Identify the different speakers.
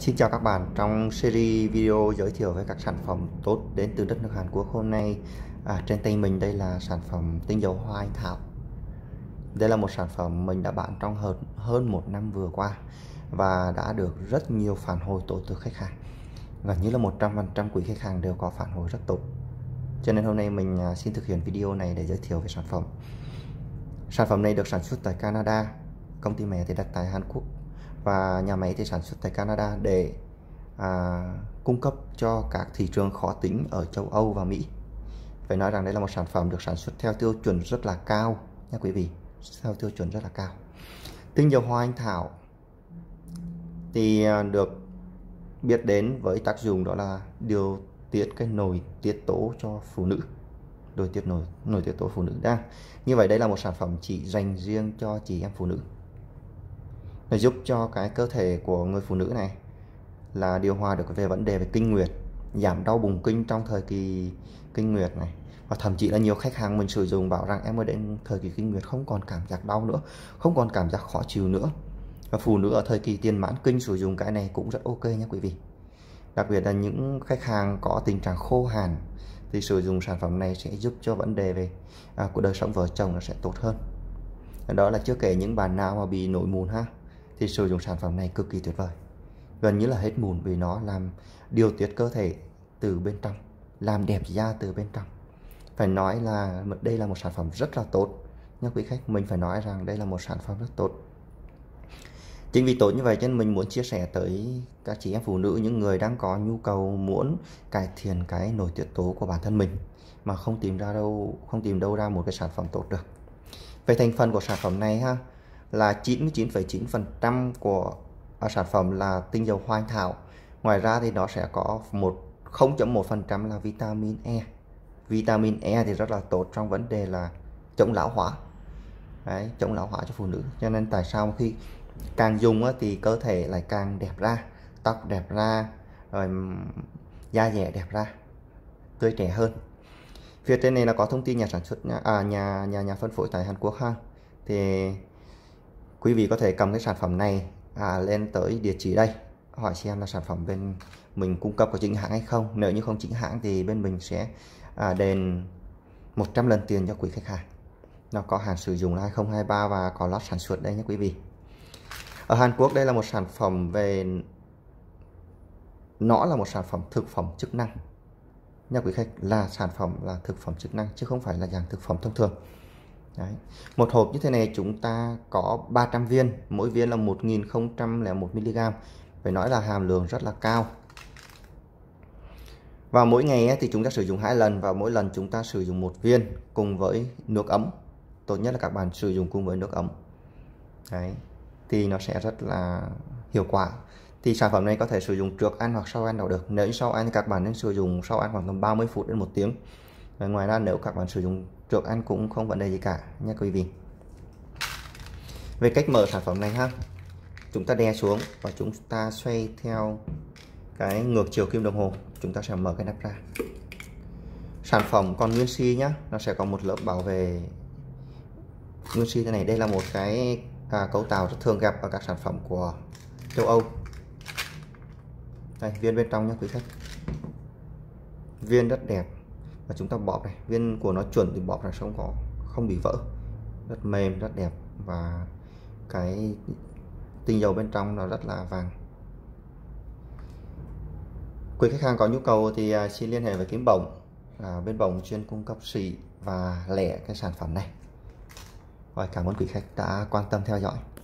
Speaker 1: Xin chào các bạn, trong series video giới thiệu về các sản phẩm tốt đến từ đất nước Hàn Quốc hôm nay à, trên tay mình đây là sản phẩm tinh dầu hoa anh thảo đây là một sản phẩm mình đã bán trong hơn, hơn một năm vừa qua và đã được rất nhiều phản hồi tốt từ khách hàng gần như là 100% quý khách hàng đều có phản hồi rất tốt cho nên hôm nay mình à, xin thực hiện video này để giới thiệu về sản phẩm sản phẩm này được sản xuất tại Canada công ty mẹ thì đặt tại Hàn Quốc và nhà máy thì sản xuất tại Canada để à, cung cấp cho các thị trường khó tính ở châu Âu và Mỹ. Phải nói rằng đây là một sản phẩm được sản xuất theo tiêu chuẩn rất là cao nha quý vị, theo tiêu chuẩn rất là cao. Tinh dầu hoa anh thảo thì à, được biết đến với tác dụng đó là điều tiết cái nồi tiết tố cho phụ nữ nồi tiết nồi nồi tiết tố phụ nữ đang như vậy đây là một sản phẩm chỉ dành riêng cho chị em phụ nữ nó giúp cho cái cơ thể của người phụ nữ này là điều hòa được về vấn đề về kinh nguyệt giảm đau bùng kinh trong thời kỳ kinh nguyệt này và thậm chí là nhiều khách hàng mình sử dụng bảo rằng em ơi đến thời kỳ kinh nguyệt không còn cảm giác đau nữa không còn cảm giác khó chịu nữa và phụ nữ ở thời kỳ tiền mãn kinh sử dụng cái này cũng rất ok nha quý vị đặc biệt là những khách hàng có tình trạng khô hàn thì sử dụng sản phẩm này sẽ giúp cho vấn đề về à, của đời sống vợ chồng nó sẽ tốt hơn đó là chưa kể những bạn nào mà bị nổi mụn ha thì sử dụng sản phẩm này cực kỳ tuyệt vời gần như là hết mụn vì nó làm điều tiết cơ thể từ bên trong làm đẹp da từ bên trong phải nói là đây là một sản phẩm rất là tốt nha quý khách mình phải nói rằng đây là một sản phẩm rất tốt chính vì tốt như vậy nên mình muốn chia sẻ tới các chị em phụ nữ những người đang có nhu cầu muốn cải thiện cái nổi tiết tố của bản thân mình mà không tìm ra đâu không tìm đâu ra một cái sản phẩm tốt được về thành phần của sản phẩm này ha là 99,9% của à, sản phẩm là tinh dầu hoa anh thảo. Ngoài ra thì nó sẽ có một 0.1% là vitamin E. Vitamin E thì rất là tốt trong vấn đề là chống lão hóa. Đấy, chống lão hóa cho phụ nữ. Cho nên tại sao khi càng dùng á, thì cơ thể lại càng đẹp ra, tóc đẹp ra, rồi da dẻ đẹp ra, tươi trẻ hơn. Phía trên này là có thông tin nhà sản xuất nhà à, nhà nhà nhà phân phối tại Hàn Quốc ha. Thì quý vị có thể cầm cái sản phẩm này à, lên tới địa chỉ đây hỏi xem là sản phẩm bên mình cung cấp có chính hãng hay không nếu như không chính hãng thì bên mình sẽ à, đền 100 lần tiền cho quý khách hàng nó có hàng sử dụng là 2023 và có lót sản xuất đây nhé quý vị ở Hàn Quốc đây là một sản phẩm về nó là một sản phẩm thực phẩm chức năng nha quý khách là sản phẩm là thực phẩm chức năng chứ không phải là dạng thực phẩm thông thường Đấy. Một hộp như thế này chúng ta có 300 viên, mỗi viên là 1001mg. Phải nói là hàm lượng rất là cao. Và mỗi ngày thì chúng ta sử dụng hai lần và mỗi lần chúng ta sử dụng một viên cùng với nước ấm. Tốt nhất là các bạn sử dụng cùng với nước ấm. Đấy. Thì nó sẽ rất là hiệu quả. Thì sản phẩm này có thể sử dụng trước ăn hoặc sau ăn đều được. Nếu sau ăn thì các bạn nên sử dụng sau ăn khoảng tầm 30 phút đến một tiếng. Và ngoài ra nếu các bạn sử dụng trước ăn cũng không vấn đề gì cả nha quý vị về cách mở sản phẩm này ha chúng ta đè xuống và chúng ta xoay theo cái ngược chiều kim đồng hồ chúng ta sẽ mở cái nắp ra sản phẩm còn nguyên si nhá nó sẽ có một lớp bảo vệ nguyên si thế này đây là một cái à, cấu tạo rất thường gặp ở các sản phẩm của châu Âu đây viên bên trong nhé quý khách viên rất đẹp và chúng ta bóp này viên của nó chuẩn thì bóp là không có không bị vỡ rất mềm rất đẹp và cái tinh dầu bên trong nó rất là vàng quý khách hàng có nhu cầu thì à, xin liên hệ với kiếm bổng à, bên bổng chuyên cung cấp xỉ và lẻ cái sản phẩm này rồi cảm ơn quý khách đã quan tâm theo dõi